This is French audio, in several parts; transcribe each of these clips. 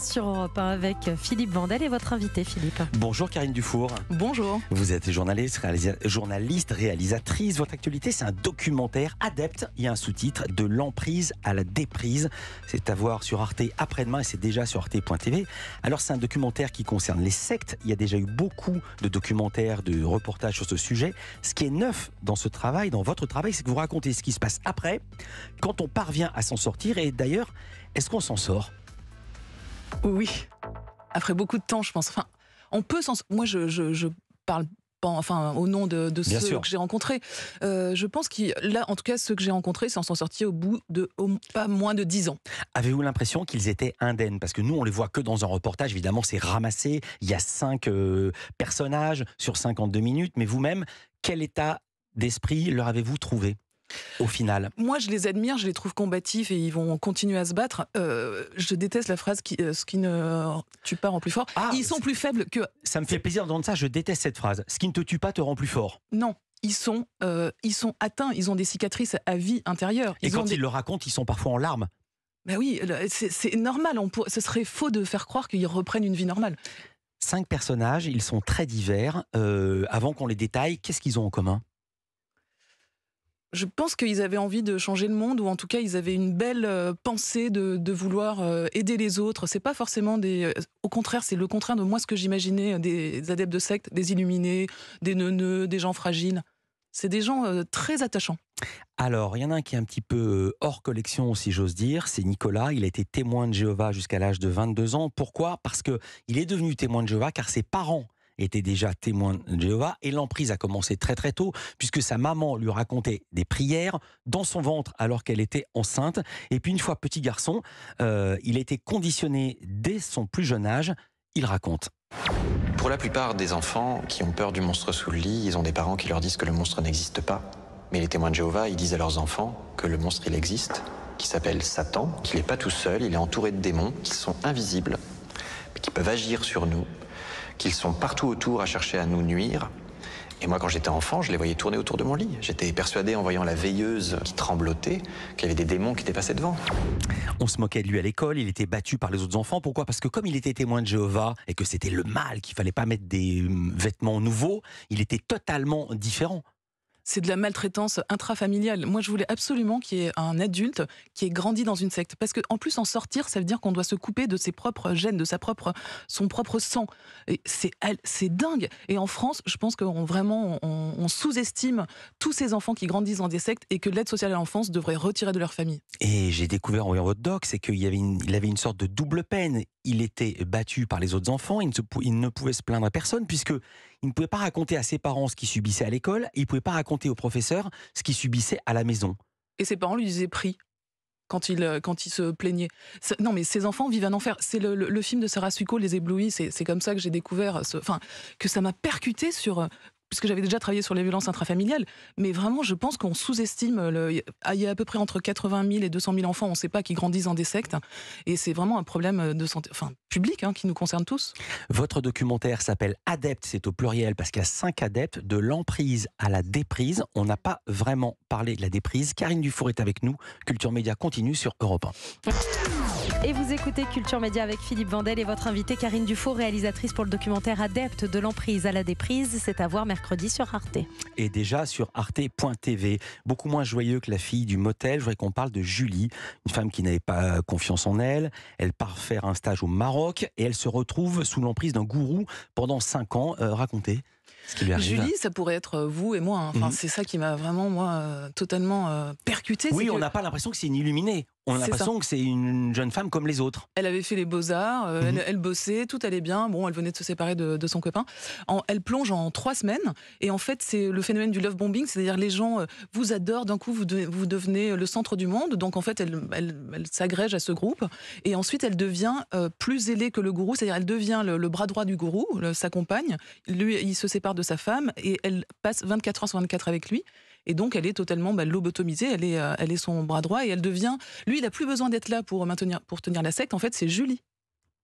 sur Europe 1 avec Philippe Vandel et votre invité Philippe. Bonjour Karine Dufour. Bonjour. Vous êtes journaliste, journaliste réalisatrice. Votre actualité, c'est un documentaire adepte. Il y a un sous-titre de l'emprise à la déprise. C'est à voir sur Arte après-demain et c'est déjà sur arte.tv. Alors c'est un documentaire qui concerne les sectes. Il y a déjà eu beaucoup de documentaires, de reportages sur ce sujet. Ce qui est neuf dans ce travail, dans votre travail, c'est que vous racontez ce qui se passe après, quand on parvient à s'en sortir. Et d'ailleurs, est-ce qu'on s'en sort oui. Après beaucoup de temps, je pense. Enfin, on peut Moi, je, je, je parle enfin au nom de, ceux que j'ai rencontrés. Euh, je pense que là, en tout cas, ceux que j'ai rencontrés s'en sont au bout de pas moins de dix ans. Avez-vous l'impression qu'ils étaient indemnes Parce que nous, on les voit que dans un reportage, évidemment, c'est ramassé. Il y a cinq euh, personnages sur 52 minutes, mais vous-même, quel état d'esprit leur avez-vous trouvé au final Moi, je les admire, je les trouve combatifs et ils vont continuer à se battre. Euh, je déteste la phrase qui, euh, ce qui ne tue pas rend plus fort. Ah, ils sont plus faibles que. Ça me fait plaisir d'entendre ça. Je déteste cette phrase. Ce qui ne te tue pas te rend plus fort. Non. Ils sont, euh, ils sont atteints, ils ont des cicatrices à vie intérieure. et quand ils le racontent, ils sont parfois en larmes. Ben oui, c'est normal. Ce serait faux de faire croire qu'ils reprennent une vie normale. Cinq personnages, ils sont très divers. avant qu'on les détaille, qu'est-ce qu'ils ont en commun je pense qu'ils avaient envie de changer le monde, ou en tout cas, ils avaient une belle euh, pensée de, vouloir euh, aider les autres. C'est pas forcément des. Euh, au contraire, c'est le contraire de moi ce que j'imaginais des adeptes de secte, des illuminés, des neuneux, des gens fragiles. C'est des gens très attachants. Alors, il y en a un qui est un petit peu hors collection, si j'ose dire, c'est Nicolas. Il a été témoin de Jéhovah jusqu'à l'âge de 22 ans. Pourquoi Parce que il est devenu témoin de Jéhovah car ses parents était déjà témoin de Jéhovah et l'emprise a commencé très très tôt puisque sa maman lui racontait des prières dans son ventre alors qu'elle était enceinte. Et puis une fois petit garçon, euh, il était conditionné dès son plus jeune âge, il raconte. Pour la plupart des enfants qui ont peur du monstre sous le lit, ils ont des parents qui leur disent que le monstre n'existe pas. Mais les témoins de Jéhovah, ils disent à leurs enfants que le monstre, il existe, qu'il s'appelle Satan, qu'il n'est pas tout seul, il est entouré de démons qui sont invisibles, mais qui peuvent agir sur nous qu'ils sont partout autour à chercher à nous nuire. Et moi, quand j'étais enfant, je les voyais tourner autour de mon lit. J'étais persuadé, en voyant la veilleuse qui tremblotait, qu'il y avait des démons qui étaient passés devant. On se moquait de lui à l'école, il était battu par les autres enfants. Pourquoi Parce que comme il était témoin de Jéhovah et que c'était le mal, qu'il fallait pas mettre des euh, vêtements nouveaux, il était totalement différent c'est de la maltraitance intrafamiliale. Moi, je voulais absolument qu'il y ait un adulte qui ait grandi dans une secte. Parce qu'en plus, en sortir, ça veut dire qu'on doit se couper de ses propres gènes, de sa propre, son propre sang. C'est dingue. Et en France, je pense qu'on vraiment, on, sous-estime tous ces enfants qui grandissent dans des sectes et que l'aide sociale à l'enfance devrait retirer de leur famille. Et j'ai découvert en voyant votre doc, c'est qu'il avait, une, sorte de double peine. Il était battu par les autres enfants, il ne pouvait se plaindre à personne puisque il ne pouvait pas raconter à ses parents ce qu'il subissait à l'école, il ne pouvait pas raconter au professeurs ce qu'il subissait à la maison. Et ses parents lui disaient pris quand il, euh, quand il se plaignait. Non, mais ses enfants vivent un enfer. C'est le, film de Sarah Suco, « Les Éblouis, c'est comme ça que j'ai découvert, enfin, que ça m'a percuté sur euh, puisque j'avais déjà travaillé sur les violences intrafamiliales, mais vraiment, je pense qu'on sous-estime. Ah, il y a à peu près entre 80 000 et 200 000 enfants, on ne sait pas, qui grandissent en des sectes. Et c'est vraiment un problème de santé, enfin, public, hein, qui nous concerne tous. Votre documentaire s'appelle Adepte, c'est au pluriel, parce qu'il y a cinq adeptes, de l'emprise à la déprise. On n'a pas vraiment parlé de la déprise. Karine Dufour est avec nous. Culture Média continue sur Europe 1. Et vous écoutez Culture Média avec Philippe Vandel et votre invitée Karine Dufault, réalisatrice pour le documentaire Adepte de l'emprise à la déprise. C'est à voir mercredi sur Arte. Et déjà sur arte.tv. Beaucoup moins joyeux que la fille du motel. Je voudrais qu'on parle de Julie, une femme qui n'avait pas confiance en elle. Elle part faire un stage au Maroc et elle se retrouve sous l'emprise d'un gourou pendant 5 ans. Euh, racontez. Ce qui lui arrive. Julie, ça pourrait être euh, vous et moi. Hein. Enfin, mhm. C'est ça qui m'a vraiment, moi, euh, totalement percutée percuté. Oui, on n'a pas l'impression que c'est une illuminée. On a l'impression que c'est une jeune femme comme les autres. Elle avait fait les beaux-arts, euh, mhm. elle, bossait, tout allait bien. Bon, elle venait de se séparer de, son copain. elle plonge en trois semaines. Et en fait, c'est le phénomène du love bombing, c'est-à-dire les gens vous adorent, d'un coup, vous, devenez le centre du monde. Donc, en fait, elle, elle, s'agrège à ce groupe. Et ensuite, elle devient plus ailée que le gourou, c'est-à-dire elle devient le, bras droit du gourou, sa compagne. Lui, il se sépare de sa femme et elle passe 24 heures sur 24 avec lui. Et donc, elle est totalement bah, lobotomisée, euh, elle est, son bras droit et elle devient. Lui, il n'a plus besoin d'être là pour, maintenir, pour tenir la secte. En fait, c'est Julie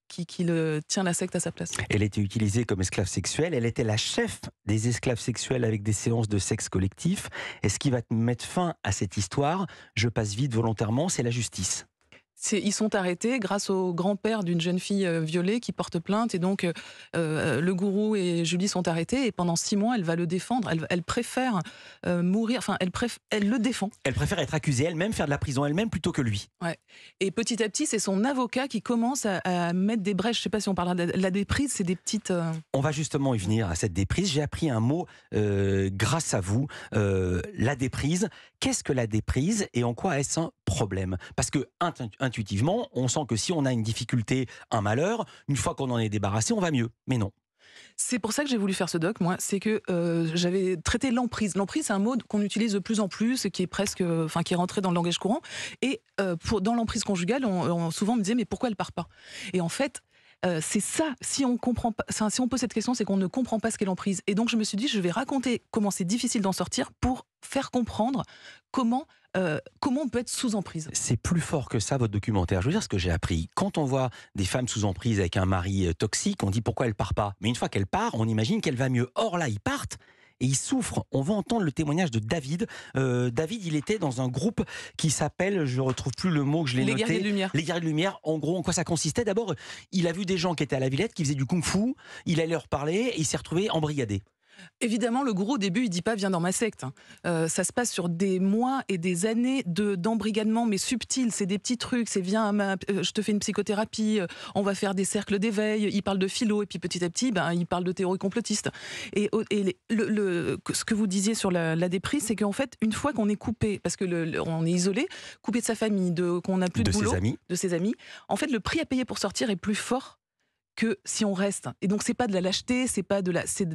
qui, qui le, tient la secte à sa place. Elle était utilisée comme esclave sexuelle, elle était la chef des esclaves sexuels avec des séances de sexe collectif. Et ce qui va mettre fin à cette histoire, je passe vite volontairement, c'est la justice ils sont arrêtés grâce au grand-père d'une jeune fille euh, violée qui porte plainte. Et donc, euh, euh, le gourou et Julie sont arrêtés. Et pendant six mois, elle va le défendre. Elle, préfère mourir. Enfin, elle, préf elle le défend. Elle préfère être accusée elle-même, faire de la prison elle-même plutôt que lui. Ouais. Et petit à petit, c'est son avocat qui commence à, mettre des brèches. Je sais pas si on parlera de la déprise, c'est des petites. On va justement y venir à cette déprise. J'ai appris un mot grâce à vous. la déprise. Qu'est-ce que la déprise et en quoi est-ce problème. Parce que intuitivement, on sent que si on a une difficulté, un malheur, une fois qu'on en est débarrassé, on va mieux. Mais non. C'est pour ça que j'ai voulu faire ce doc, moi. C'est que euh, j'avais traité l'emprise. L'emprise, c'est un mot qu'on utilise de plus en plus, qui est presque, euh, enfin, qui est rentré dans le langage courant. Et euh, pour, dans l'emprise conjugale, on, on, souvent me disait, mais pourquoi elle part pas Et en fait, euh, c'est ça. Si on si on pose cette question, c'est qu'on ne comprend pas ce qu'est l'emprise. Et donc je me suis dit, je vais raconter comment c'est difficile d'en sortir pour faire comprendre comment euh, comment on peut être sous emprise. C'est plus fort que ça, votre documentaire. Je veux dire ce que j'ai appris. Quand on voit des femmes sous emprise avec un mari euh, toxique, on dit pourquoi elle part pas. Mais une fois qu'elle part, on imagine qu'elle va mieux. Or là, ils partent et il souffre. On va entendre le témoignage de David. Euh, David, il était dans un groupe qui s'appelle, je ne retrouve plus le mot que je l'ai noté. Les guerriers de lumière. En gros, en quoi ça consistait D'abord, il a vu des gens qui étaient à la Villette, qui faisaient du kung-fu. Il allait leur parler et il s'est retrouvé embrigadé. Évidemment, le gros début, il dit pas viens dans ma secte. Hein. Euh, ça se passe sur des mois et des années de d'embrigadement, mais subtil. C'est des petits trucs. C'est viens, euh, je te fais une psychothérapie. Euh, on va faire des cercles d'éveil. Il parle de philo et puis petit à petit, ben il parle de théorie complotiste. Et, ce que vous disiez sur la, déprise, c'est qu'en fait, une fois qu'on est coupé, parce que on est isolé, coupé de sa famille, de qu'on n'a plus de, boulot, ses amis. de ses amis, en fait, le prix à payer pour sortir est plus fort que si on reste. Et donc c'est pas de la lâcheté, c'est pas de la, c'est,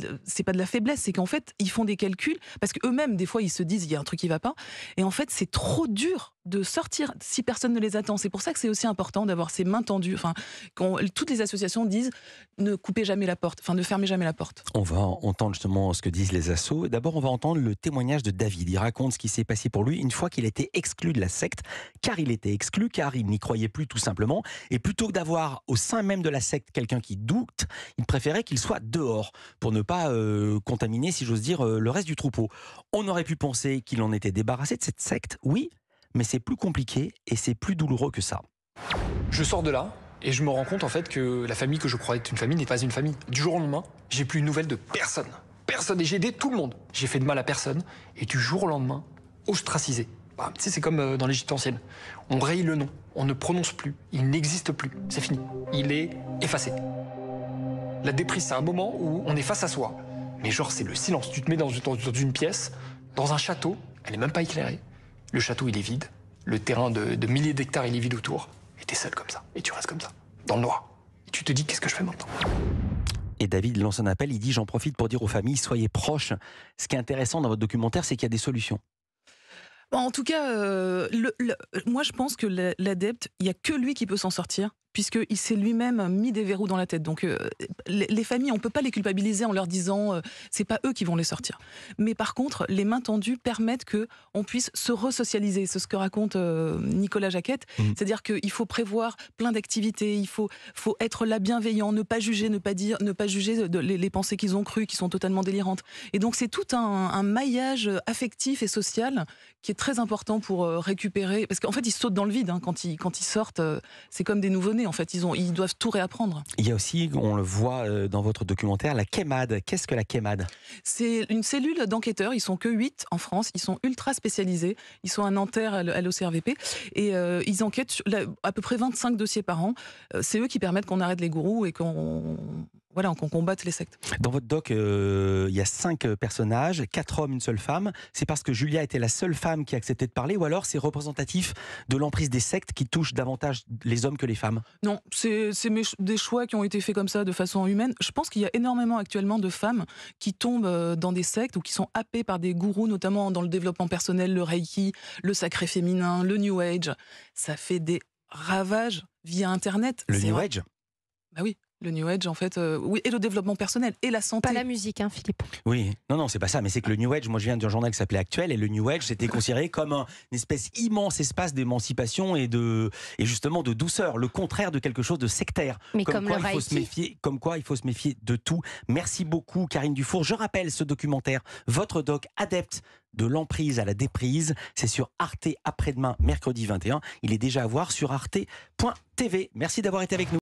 pas de la faiblesse, c'est qu'en fait ils font des calculs parce que eux-mêmes des fois ils se disent il y a un truc qui va pas. Et en fait c'est trop dur de sortir si personne ne les attend. C'est pour ça que c'est aussi important d'avoir ces mains tendues. Enfin, quand toutes les associations disent ne coupez jamais la porte, enfin ne fermez jamais la porte. On va entendre justement ce que disent les assos. D'abord, on va entendre le témoignage de David. Il raconte ce qui s'est passé pour lui une fois qu'il était exclu de la secte, car il était exclu, car il n'y croyait plus tout simplement. Et plutôt que d'avoir au sein même de la secte quelqu'un qui doute, il préférait qu'il soit dehors pour ne pas euh, contaminer, si j'ose dire, euh, le reste du troupeau. On aurait pu penser qu'il en était débarrassé de cette secte, oui, mais c'est plus compliqué et c'est plus douloureux que ça. Je sors de là, et je me rends compte en fait que la famille que je croyais être une famille n'est pas une famille. Du jour au lendemain, j'ai plus de nouvelles de personne. Personne. Et j'ai aidé tout le monde. J'ai fait de mal à personne. Et du jour au lendemain, ostracisé. Bah, tu sais, c'est comme euh, dans l'Égypte ancienne. On raye le nom on ne prononce plus, il n'existe plus, c'est fini, il est effacé. La déprise, c'est un moment où on est face à soi. Mais genre, c'est le silence. Tu te mets dans une, pièce, dans un château, elle n'est même pas éclairée. Le château, il est vide. Le terrain de, de milliers d'hectares, il est vide autour. Et t'es seul comme ça. Et tu restes comme ça, dans le noir. Et tu te dis, qu'est-ce que je fais maintenant et David lance un appel, il dit j'en profite pour dire aux familles, soyez proches. Ce qui est intéressant dans votre documentaire, c'est qu'il y a des solutions. Bah, en tout cas, euh, moi je pense que l'adepte, il n'y a que lui qui peut s'en sortir puisqu'il s'est lui-même mis des verrous dans la tête. Donc euh, les, familles, on ne peut pas les culpabiliser en leur disant ce euh, c'est pas eux qui vont les sortir. Mais par contre, les mains tendues permettent que on puisse se resocialiser. C'est ce que raconte euh, Nicolas Jaquette, mhm. c'est-à-dire qu'il faut prévoir plein d'activités, il faut, faut être là bienveillant, ne pas juger, ne pas dire, ne pas juger de, les, pensées qu'ils ont crues, qui sont totalement délirantes. Et donc c'est tout un, maillage affectif et social qui est très important pour récupérer, parce qu'en fait ils sautent dans le vide hein, quand ils quand ils sortent. c'est comme des nouveau-nés en fait, ils, doivent tout réapprendre. Il y a aussi, on le voit euh, dans votre documentaire, la KEMAD. Qu'est-ce que la KEMAD C'est une cellule d'enquêteurs. Ils sont que 8 en France. Ils sont ultra spécialisés. Ils sont un Nanterre, à l'OCRVP. Et euh, ils enquêtent à peu près 25 dossiers par an. Euh, c'est eux qui permettent qu'on arrête les gourous et qu'on voilà, qu'on combatte les sectes. Dans votre doc, euh, il y a cinq euh, personnages, quatre hommes, une seule femme. C'est parce que Julia était la seule femme qui acceptait de parler, ou alors c'est représentatif de l'emprise des sectes qui touchent davantage les hommes que les femmes Non, c'est des choix qui ont été faits comme ça de façon humaine. Je pense qu'il y a énormément actuellement de femmes qui tombent euh, dans des sectes ou qui sont happées par des gourous, notamment dans le développement personnel, le reiki, le sacré féminin, le new age. Ça fait des ravages via Internet. Le new age bah oui, le New Age, en fait, euh, oui, et le développement personnel, et la santé. Pas la musique, hein, Philippe. Oui, non, non, c'est pas ça, mais c'est que le New Age, moi je viens d'un journal qui s'appelait Actuel, et le New Age, c'était considéré comme une espèce immense espace d'émancipation et, de, et justement de douceur, le contraire de quelque chose de sectaire. Mais comme, quoi, il faut se méfier, Comme quoi, il faut se méfier de tout. Merci beaucoup, Karine Dufour. Je rappelle ce documentaire, votre doc adepte de l'emprise à la déprise. C'est sur Arte après-demain, mercredi 21. Il est déjà à voir sur arte.tv. Merci d'avoir été avec nous.